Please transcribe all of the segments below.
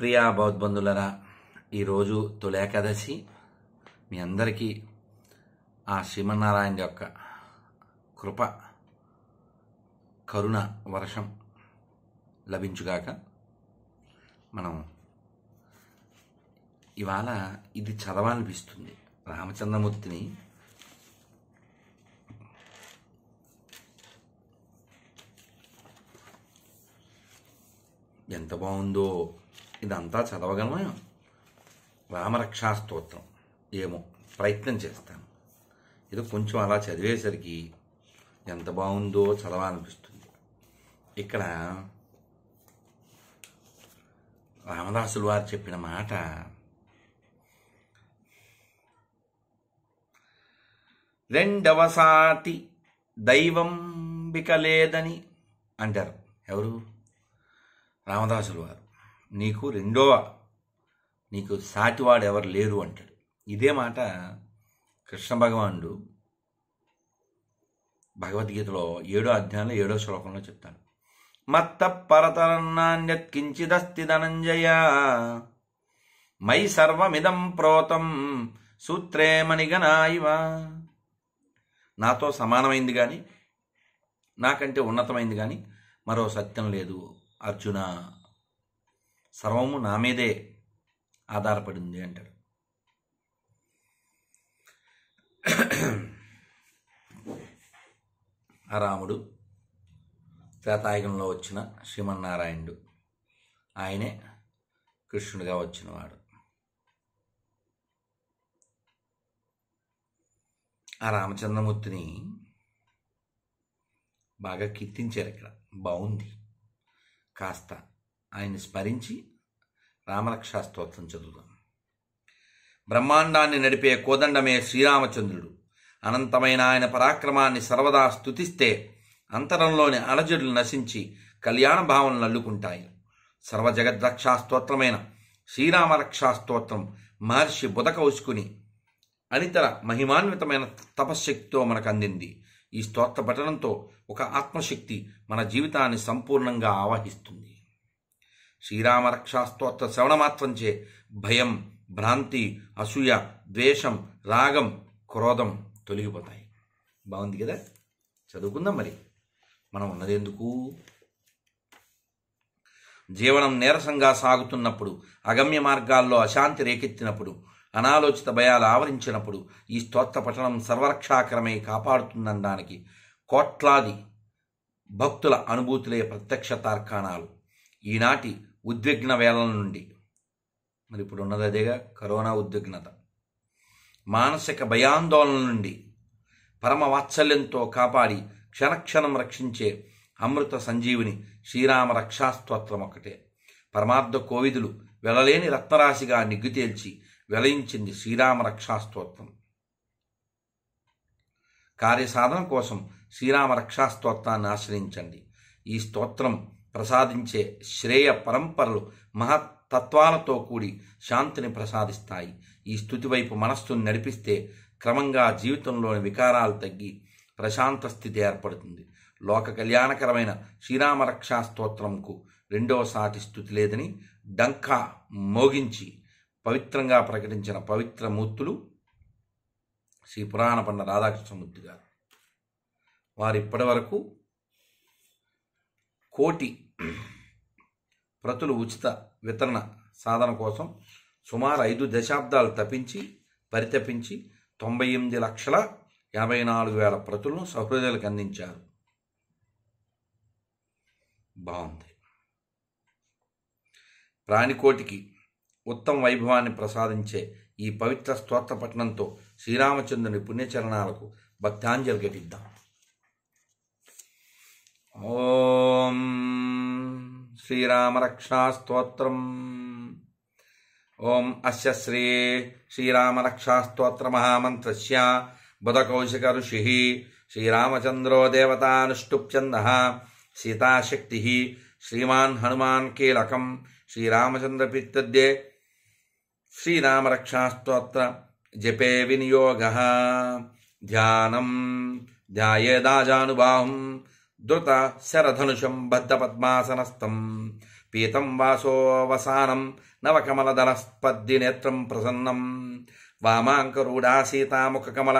ప్రియా భౌద్బంధులరా ఈరోజు తొలేకాదశి మీ అందరికీ ఆ శ్రీమన్నారాయణ యొక్క కృప కరుణ వర్షం లభించుగాక మనం ఇవాళ ఇది చదవాలనిపిస్తుంది రామచంద్రమూర్తిని ఎంత బాగుందో ఇదంతా చదవగలమా రామరక్షా స్తోత్రం ఏమో ప్రయత్నం చేస్తాను ఇది కొంచెం అలా చదివేసరికి ఎంత బాగుందో చదవాలనిపిస్తుంది ఇక్కడ రామదాసులు వారు చెప్పిన మాట రెండవసాటి దైవం లేదని అంటారు ఎవరు రామదాసులు వారు నీకు రెండవ నీకు సాటివాడు ఎవరు లేరు అంటాడు ఇదే మాట కృష్ణ భగవానుడు భగవద్గీతలో ఏడో అధ్యాయంలో ఏడో శ్లోకంలో చెప్తాడు మత్త పరతరన్నాన్యత్కించిదస్తి ధనంజయ మై సర్వమిదం ప్రోతం సూత్రే మణిగనాయివా నాతో సమానమైంది కానీ నాకంటే ఉన్నతమైంది కానీ మరో సత్యం లేదు అర్జున సర్వము నా మీదే ఆధారపడింది అంటాడు ఆ రాముడు త్రేతాయుగంలో వచ్చిన శ్రీమన్నారాయణుడు ఆయనే కృష్ణుడిగా వచ్చినవాడు ఆ రామచంద్రమూర్తిని బాగా కీర్తించారు ఇక్కడ బాగుంది కాస్త ఆయన్ని స్మరించి రామరక్షా స్తోత్రం చదువుదాం బ్రహ్మాండాన్ని నడిపే కోదండమే శ్రీరామచంద్రుడు అనంతమైన ఆయన పరాక్రమాన్ని సర్వదా స్థుతిస్తే అంతరంలోని అలజడులు నశించి కళ్యాణ భావనలు అల్లుకుంటాయి సర్వజగద్రక్షాస్తోత్రమైన స్తోత్రం మహర్షి బుధకౌసుకుని అనితర మహిమాన్వితమైన తపశ్శక్తితో మనకు అందింది ఈ స్తోత్ర పఠనంతో ఒక ఆత్మశక్తి మన జీవితాన్ని సంపూర్ణంగా ఆవాహిస్తుంది శ్రీరామరక్షాస్తోత్ర శ్రవణమాత్రంచే భయం భ్రాంతి అసూయ ద్వేషం రాగం క్రోధం తొలగిపోతాయి బాగుంది కదా చదువుకుందాం మరి మనం ఉన్నదెందుకు జీవనం నీరసంగా సాగుతున్నప్పుడు అగమ్య మార్గాల్లో అశాంతి రేకెత్తినప్పుడు అనాలోచిత భయాలు ఆవరించినప్పుడు ఈ స్తోత్ర పఠనం సర్వరక్షాకరమై కాపాడుతుందనడానికి కోట్లాది భక్తుల అనుభూతులే ప్రత్యక్ష తార్కాణాలు ఈనాటి ఉద్విగ్న వేళల నుండి మరి ఇప్పుడు ఉన్నది అదేగా కరోనా ఉద్విగ్నత మానసిక భయాందోళన నుండి పరమ వాత్సల్యంతో కాపాడి క్షణక్షణం రక్షించే అమృత సంజీవిని శ్రీరామ రక్షాస్తోత్రం ఒకటే పరమార్థ కోవిదులు వెలలేని రత్నరాశిగా నిగ్గుతేల్చి వెలయించింది శ్రీరామ రక్షాస్తోత్రం కార్యసాధన కోసం శ్రీరామ రక్షాస్తోత్రాన్ని ఆశ్రయించండి ఈ స్తోత్రం ప్రసాదించే శ్రేయ పరంపరలు మహత్తత్వాలతో కూడి శాంతిని ప్రసాదిస్తాయి ఈ స్థుతి వైపు మనస్సును నడిపిస్తే క్రమంగా జీవితంలోని వికారాలు తగ్గి ప్రశాంత స్థితి ఏర్పడుతుంది లోక కళ్యాణకరమైన శ్రీరామరక్షా స్తోత్రంకు రెండవ సాటి స్థుతి లేదని డంకా మోగించి పవిత్రంగా ప్రకటించిన పవిత్ర మూర్తులు శ్రీ పురాణ పండ రాధాకృష్ణమూర్తి గారు వారు ఇప్పటి వరకు కోటి ప్రతులు ఉచిత వితరణ సాధన కోసం సుమారు ఐదు దశాబ్దాలు తప్పించి పరితపించి తొంభై ఎనిమిది లక్షల ఎనభై నాలుగు వేల ప్రతులను సహృదయులకు అందించారు బాగుంది ప్రాణికోటికి ఉత్తమ వైభవాన్ని ప్రసాదించే ఈ పవిత్ర స్తోత్ర పట్టణంతో శ్రీరామచంద్రుని పుణ్యచరణాలకు భక్తాంజలి ఘటిద్దాం रक्षा श्रीरामरक्षास्तोत्रम् ओम अश श्री श्रीरामरक्षास्तोत्रमहामन्त्रस्य हनुमान श्रीरामचन्द्रो श्री रामचंद्र श्रीमान् श्री राम रक्षा श्रीरामरक्षास्तोत्र जपे विनियोगः ध्यान ध्यायेदाजानुबाहुम् ధృత శరధనుషం బద్ధ పద్మాసనస్థం పీతం వాసోవసానం నవకమలదలస్పద్ది నేత్రం ప్రసన్నం వామాంకరూఢా సీతాముఖకమల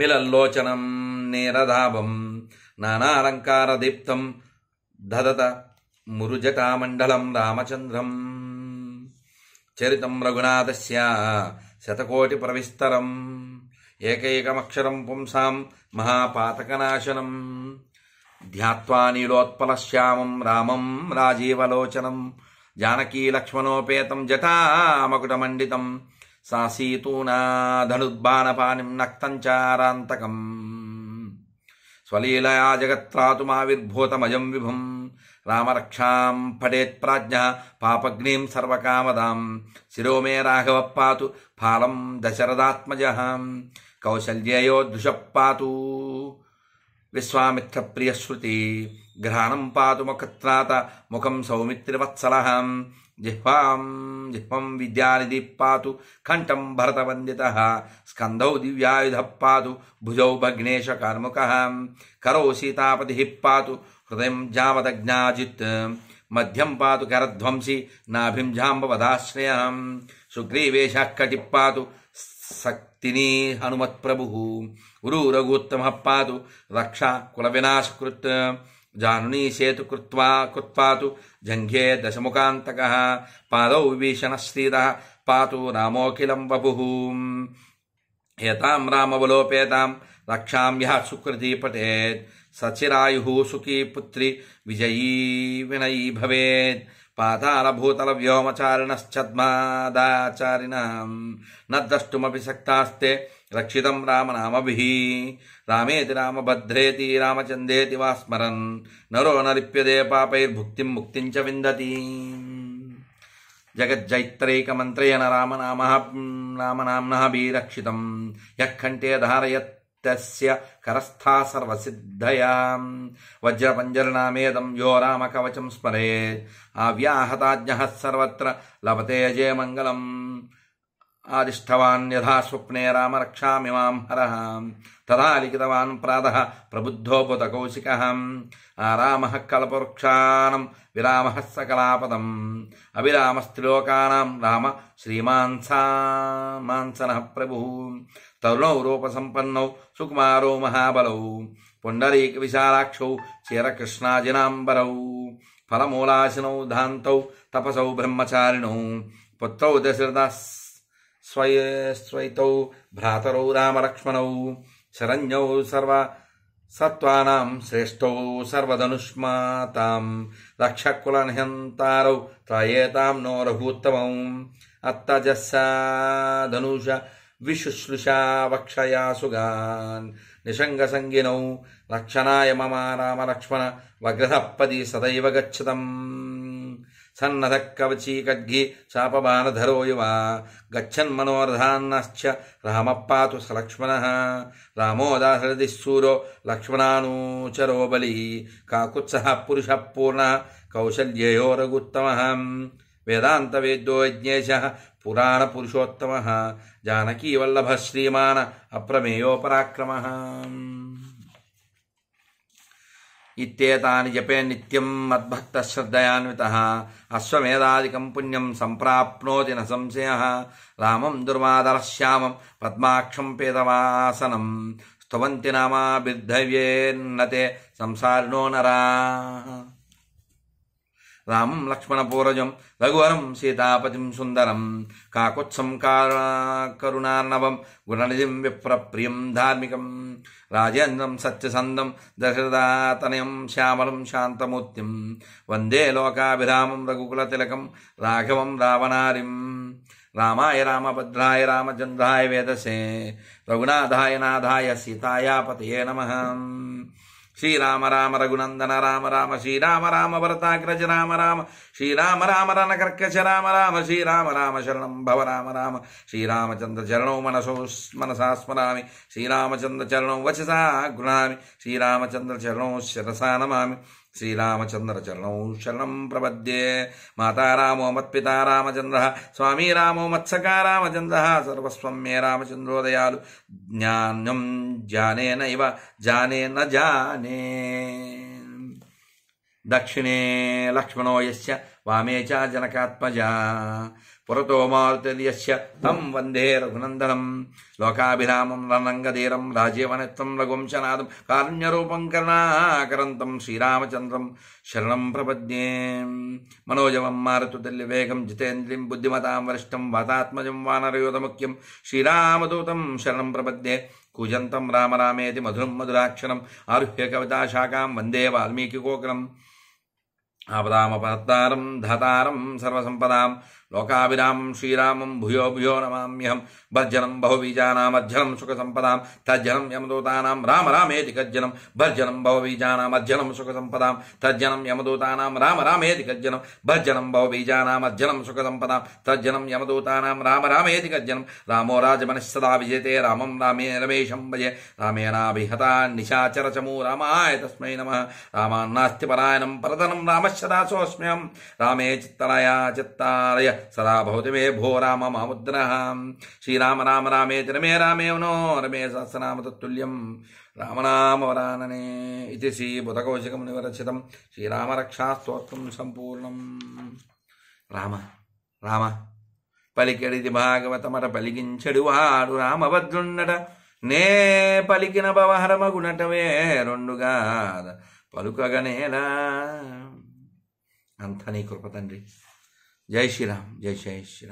మిలల్లోచనం నీరదాభం నానాలంకారదీప్తం దదత మురుజటామండలం రామచంద్రం చరితం రఘునాథస్య శతకోటి ప్రవిస్తరం ఏకైకమక్షరం పుంసాం మహాపాతకనాశనం ధ్యాత్వా నీలోత్పలశ్యామం రామం రాజీవలోచనం జానకీ లక్ష్మణోపేతం జటామకుటమండితం సా సీతూనాధనుద్బాణపాణిం నక్తంచారాంతకం స్వలీలయా జగత్రాతుమావిర్భూతమయం విభం రామరక్షాం పడేత్ ప్రాజ్ఞ పాపగ్నిం సర్వకామదాం శిరోమే రాఘవ పాతు ఫాలం దశరథాత్మజ దృష పాతు విశ్వామిత్రప్రియశ్రుతి ఘ్రాణం పాతు ముఖత్రాత ముఖం సౌమిత్రివత్సలహం जिह्वां जिह्वं विद्यानिधिः पातु कण्ठं भरतवन्दितः स्कन्धौ दिव्यायुधः पातु भुजौ भग्नेशकार्मुकः करो सीतापति पातु हृदयं जामदज्ञाजित् मध्यं पातु करध्वंसि नाभिं जाम्बवदाश्रयः सुग्रीवेशः कटिः पातु शक्तिनी हनुमत्प्रभुः गुरुरघुत्तमः पातु रक्षा कुलविनाशकृत् सेतु कृत्वा कृत्वा तु जङ्घे दशमुखान्तकः पादौ विभीषणस्थितः पातु रामोऽखिलं वपुः एतां रामवलोपेतां रक्षां यः सुकृती पठेत् सचिरायुः सुखी पुत्री विजयी विनयी भवेत् पातालभूतलव्योमचारिणश्चद्मादाचारिणां न द्रष्टुमपि शक्तास्ते రక్షితం రామ నామభి రామేతి రామ భద్రేతి రామచందేతి వా స్మరన్ నరో నలిప్యదే పాపైర్భుక్తిం ముక్తిం చ విందతి జగజ్జైత్రైకమంత్రేణ రామనామ రామనామ్న భీరక్షితం యఃకంఠే ధారయత్ తస్య కరస్థా సర్వసిద్ధయా వజ్రపంజరనామేదం యో రామ కవచం స్మరే ఆవ్యాహతాజ్ఞ సర్వత్ర లభతే అజే మంగళం ఆదిష్టవాన్ యథా స్వప్నే రామ రక్షామి మాం హర తదా లిఖితవాన్ ప్రాత ప్రబుద్ధోపుత కౌశిక ఆ రామ కల్పవృక్షాణం విరామ సకలాపదం అభిరామస్త్రిలోకానాం రామ శ్రీమాంసా ప్రభు తరుణౌ రూపసంపన్నౌ సుకుమారో మహాబలౌ పుండరీక విశాలాక్షౌ చీరకృష్ణాజినాంబరౌ ఫలమూలాశినౌ ధాంతౌ తపసౌ బ్రహ్మచారిణౌ పుత్రౌ దశరథ स्वये स्वैतौ भ्रातरौ रामलक्ष्मणौ शरण्यौ सर्व सत्त्वानाम् श्रेष्ठौ सर्वधनुष्माताम् रक्षकुलनिहन्तारौ त्रयेतां नो रघूत्तमम् अत्तजः सा धनुष विशुश्लुषावक्षया सुगान् निषङ्गसङ्गिनौ रक्षणाय मम रामलक्ष्मण वग्रहः सदैव गच्छतम् సన్నధ కవచీ ఖడ్గి శాపబాణధరో యువ గచ్చన్మనోరథాన్నశ్చ రామ పాతు సలక్ష్మణ రామో దాశరథి శూరో లక్ష్మణానూచరో బలి కాకుత్స పురుష పూర్ణ కౌశల్యయోరగుత్తమ వేదాంతవేద్యో యజ్ఞేశ పురాణ పురుషోత్తమ జానకీవల్లభ శ్రీమాన్ అప్రమేయోపరాక్రమ ఇత్యేతాని జపే నిత్యం మద్భక్త శ్రద్ధయాన్విత అశ్వమేధాదికం పుణ్యం సంప్రాప్నోతి న సంశయ రామం శ్యామం పద్మాక్షం పేదవాసనం స్తువంతి నామాభిర్ధవ్యేన్నతే సంసారిణో నరా రామం లక్ష్మణపూరజం రఘువరం సీతాపతిం సుందరం కాకుత్సం కరుణార్ణవం గుణనిధిం విప్రప్రియం ధార్మికం రాజేంద్రం సత్యసందం దశరథాతనయం శ్యామలం శాంతమూర్తిం వందే లోకాభిరామం రఘుకులతిలకం రాఘవం రావణారిం రామాయ రామభద్రాయ రామచంద్రాయ వేదసే రఘునాథాయ నాథాయ సీతాయాపతయే నమ శ్రీరామ రామ రఘునందన రామ రామ శ్రీరామ రామ భరతాగ్రజ రామ రామ శ్రీరామ రామ రణకర్కశ రామ రామ శ్రీరామ రామ శరణం భవ రామ రామ శ్రీరామచంద్ర చరణో మనసో మనసా స్మరామి శ్రీరామచంద్ర చరణం వచసా గృహామి శ్రీరామచంద్ర చరణం శిరసా నమామి శ్రీరామచంద్ర శ్రీరామచంద్రచరణౌ శరణం ప్రపద్యే మాతారామో మత్పితారామచంద్ర రామచంద్ర స్వామి రామో మత్సకారామచంద్ర సర్వస్వం మే రామచంద్రోదయాలు జ్ఞానం జానే నైవ జానే జానే దక్షిణే లక్ష్మణో యస్య వామే చ జనకాత్మజ పురతో మారుతిర్యస్య తం వందే రఘునందనం లోకాభిరామం రణంగధీరం రాజీవనత్వం రఘువంశనాథం కారుణ్యరూపం కరుణాకరంతం శ్రీరామచంద్రం శరణం ప్రపద్యే మనోజవం మారుతుల్య వేగం జితేంద్రియం బుద్ధిమతాం వరిష్టం వాతాత్మజం వానరయోధముఖ్యం శ్రీరామదూతం శరణం ప్రపద్యే కూజంతం రామరామేతి మధురం మధురాక్షరం ఆరుహ్య కవితాశాఖాం వందే వాల్మీకి గోకులం ఆపదామపరత్తారం ధతారం సర్వసంపదాం లోకాభిరామం శ్రీరామం భూయో భూయో నమామ్యహం భర్జనం బహుబీజానామర్జనం సుఖసంపదాం తజ్జనం యమదూతానాం రామ రామేతి కజ్జనం భర్జనం బహుబీజానామర్జనం సుఖసంపదాం తజ్జనం యమదూతానాం రామ రామేతి కజ్జనం భర్జనం బహుబీజానామర్జనం సుఖసంపదాం తజ్జనం యమదూతానాం రామ రామేతి కజ్జనం రామో రాజమనస్సదా విజయతే రామం రామే రమేశం భయ రామేనాభిహతా నిశాచరచమూ రామాయ తస్మై నమ రామాన్నాస్తి పరాయణం పరతనం రామశ్చ అక్షరాసోస్మ్యం రామే చిత్తలయ చిత్తాలయ సదా భవతి మే భో రామ మాముద్ర శ్రీరామ రామ రామే తిరమే రామే నో రమే సహస్రనామ సహస్రనామతత్తుల్యం రామనామవరాననే ఇది శ్రీ బుధకౌశికం నివరచితం శ్రీరామరక్షాస్తోత్రం సంపూర్ణం రామ రామ పలికెడిది భాగవతమట పలికించడు వాడు రామభద్రుండట నే పలికిన భవహరమగునటవే రెండుగా పలుకగనేలా అంతా నీ కృప తండ్రి జై శ్రీరామ్ జై జై శ్రీరామ్